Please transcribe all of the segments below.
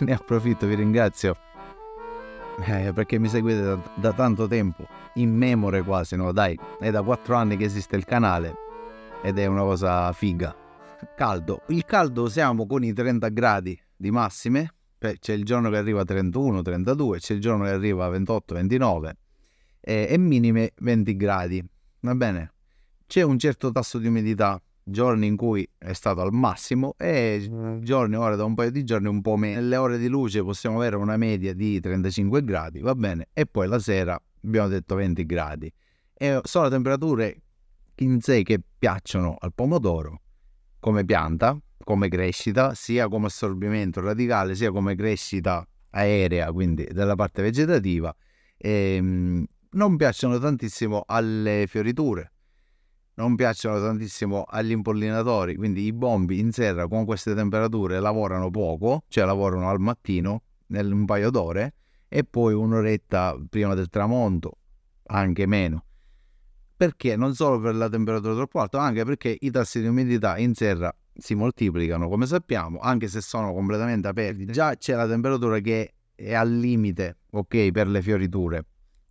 ne approfitto, vi ringrazio eh, perché mi seguite da, da tanto tempo, in memore quasi, no? Dai, è da 4 anni che esiste il canale ed è una cosa figa. Caldo, il caldo siamo con i 30 gradi di massime, c'è il giorno che arriva a 31, 32, c'è il giorno che arriva a 28, 29 e, e minime 20 gradi, va bene? C'è un certo tasso di umidità giorni in cui è stato al massimo e mm. giorni, ora da un paio di giorni un po' meno. Nelle ore di luce possiamo avere una media di 35 gradi, va bene, e poi la sera abbiamo detto 20 gradi. E sono temperature in sé che piacciono al pomodoro come pianta, come crescita, sia come assorbimento radicale, sia come crescita aerea, quindi della parte vegetativa. E, ehm, non piacciono tantissimo alle fioriture non piacciono tantissimo agli impollinatori, quindi i bombi in serra con queste temperature lavorano poco, cioè lavorano al mattino, nel, un paio d'ore, e poi un'oretta prima del tramonto, anche meno. Perché? Non solo per la temperatura troppo alta, anche perché i tassi di umidità in serra si moltiplicano, come sappiamo, anche se sono completamente aperti. Già c'è la temperatura che è al limite, ok, per le fioriture.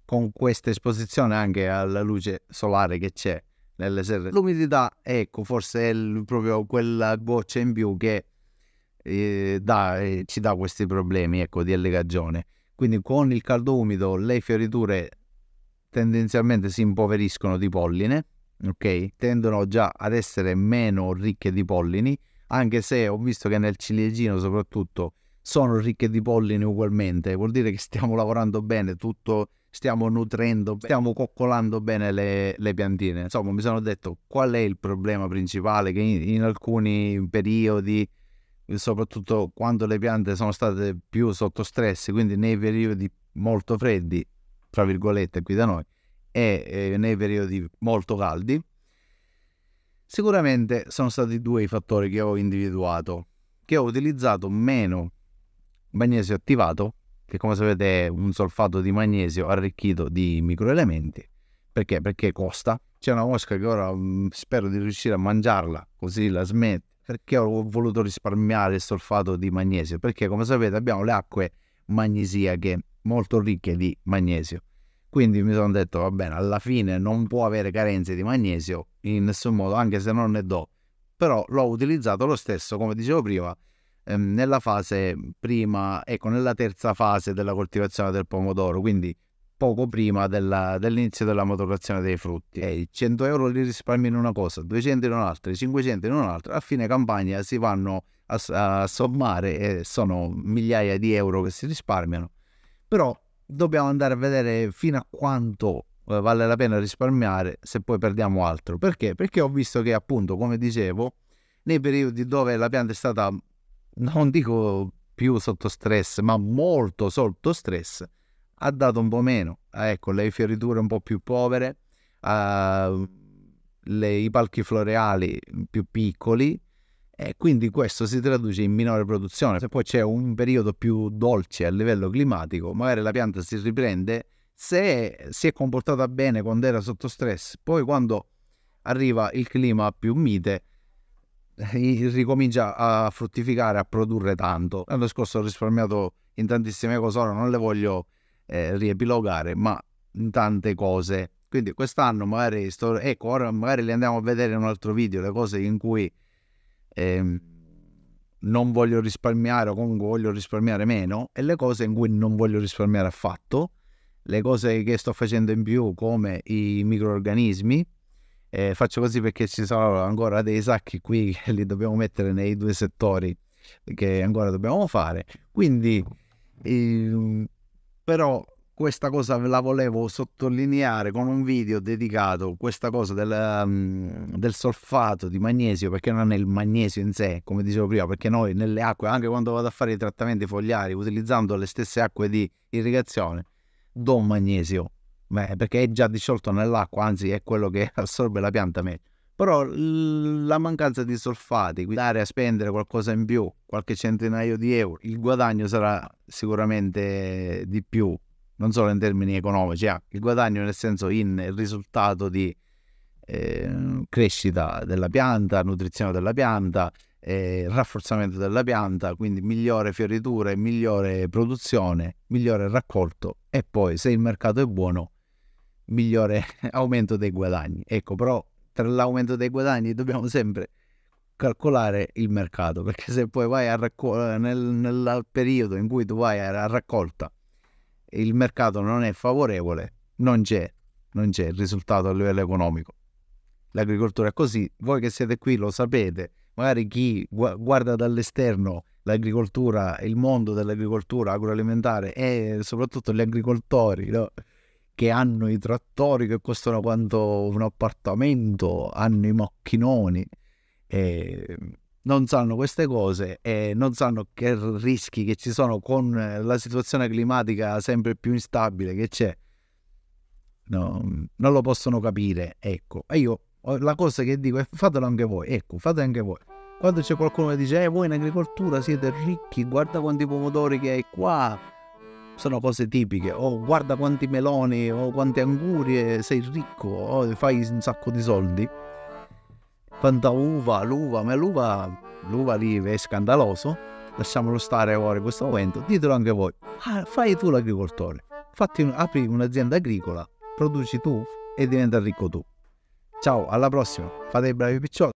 Con questa esposizione anche alla luce solare che c'è, nelle serre. L'umidità, ecco, forse è proprio quella goccia in più che eh, dà, eh, ci dà questi problemi ecco, di allegagione. Quindi con il caldo umido le fioriture tendenzialmente si impoveriscono di polline, ok? Tendono già ad essere meno ricche di pollini, anche se ho visto che nel ciliegino soprattutto sono ricche di polline ugualmente, vuol dire che stiamo lavorando bene, tutto stiamo nutrendo, stiamo coccolando bene le, le piantine. Insomma, mi sono detto qual è il problema principale che in, in alcuni periodi soprattutto quando le piante sono state più sotto stress, quindi nei periodi molto freddi, tra virgolette, qui da noi, e nei periodi molto caldi, sicuramente sono stati due i fattori che ho individuato, che ho utilizzato meno magnesio attivato, che come sapete è un solfato di magnesio arricchito di microelementi. Perché? Perché costa. C'è una mosca che ora mh, mm, spero di riuscire a mangiarla, così la smetto. Perché ho voluto risparmiare il solfato di magnesio? Perché come sapete abbiamo le acque magnesiache molto ricche di magnesio. Quindi mi sono detto, va bene, alla fine non può avere carenze di magnesio in nessun modo, anche se non ne do. Però l'ho utilizzato lo stesso, come dicevo prima, Ehm, nella fase prima, ecco, nella terza fase della coltivazione del pomodoro, quindi poco prima della, dell'inizio della maturazione dei frutti. E 100 euro li risparmi in una cosa, 200 in un'altra, 500 in un'altra, a fine campagna si vanno a, a sommare e sono migliaia di euro che si risparmiano. Però dobbiamo andare a vedere fino a quanto eh, vale la pena risparmiare se poi perdiamo altro. Perché? Perché ho visto che appunto, come dicevo, nei periodi dove la pianta è stata non dico più sotto stress, ma molto sotto stress, ha dato un po' meno. Ah, ecco, le fioriture un po' più povere, uh, le, i palchi floreali più piccoli, e quindi questo si traduce in minore produzione. Se poi c'è un periodo più dolce a livello climatico, magari la pianta si riprende se si è comportata bene quando era sotto stress, poi quando arriva il clima più mite ricomincia a fruttificare, a produrre tanto. L'anno scorso ho risparmiato in tantissime cose, ora non le voglio eh, riepilogare, ma in tante cose. Quindi quest'anno magari, sto, ecco, ora magari le andiamo a vedere in un altro video, le cose in cui eh, non voglio risparmiare o comunque voglio risparmiare meno e le cose in cui non voglio risparmiare affatto, le cose che sto facendo in più come i microorganismi, eh, faccio così perché ci sono ancora dei sacchi qui che li dobbiamo mettere nei due settori che ancora dobbiamo fare. Quindi, eh, però, questa cosa ve la volevo sottolineare con un video dedicato, a questa cosa del, ehm, del, solfato di magnesio, perché non è il magnesio in sé, come dicevo prima, perché noi nelle acque, anche quando vado a fare i trattamenti fogliari, utilizzando le stesse acque di irrigazione, do magnesio Beh, perché è già disciolto nell'acqua, anzi è quello che assorbe la pianta meglio. Però la mancanza di solfati, guidare a spendere qualcosa in più, qualche centinaio di euro, il guadagno sarà sicuramente di più, non solo in termini economici, eh, il guadagno nel senso in risultato di eh, crescita della pianta, nutrizione della pianta, eh, rafforzamento della pianta, quindi migliore fioritura, migliore produzione, migliore raccolto e poi se il mercato è buono migliore aumento dei guadagni. Ecco, però tra l'aumento dei guadagni dobbiamo sempre calcolare il mercato, perché se poi vai a raccolta nel, nel, periodo in cui tu vai a, raccolta, il mercato non è favorevole, non c'è, non c'è il risultato a livello economico. L'agricoltura è così, voi che siete qui lo sapete, magari chi guarda dall'esterno l'agricoltura, il mondo dell'agricoltura agroalimentare e soprattutto gli agricoltori, no? che hanno i trattori che costano quanto un appartamento, hanno i macchinoni, e non sanno queste cose e non sanno che rischi che ci sono con la situazione climatica sempre più instabile che c'è. No, non lo possono capire, ecco. E io la cosa che dico è fatelo anche voi, ecco, fate anche voi. Quando c'è qualcuno che dice, eh, voi in agricoltura siete ricchi, guarda quanti pomodori che hai qua, sono cose tipiche, oh guarda quanti meloni, oh quante angurie, sei ricco, oh, fai un sacco di soldi. Quanta uva, l'uva, ma l'uva, l'uva lì è scandaloso, lasciamolo stare ora in questo momento, ditelo anche voi, ah, fai tu l'agricoltore, Fatti, apri un'azienda agricola, produci tu e diventa ricco tu. Ciao, alla prossima, fate i bravi picciotti.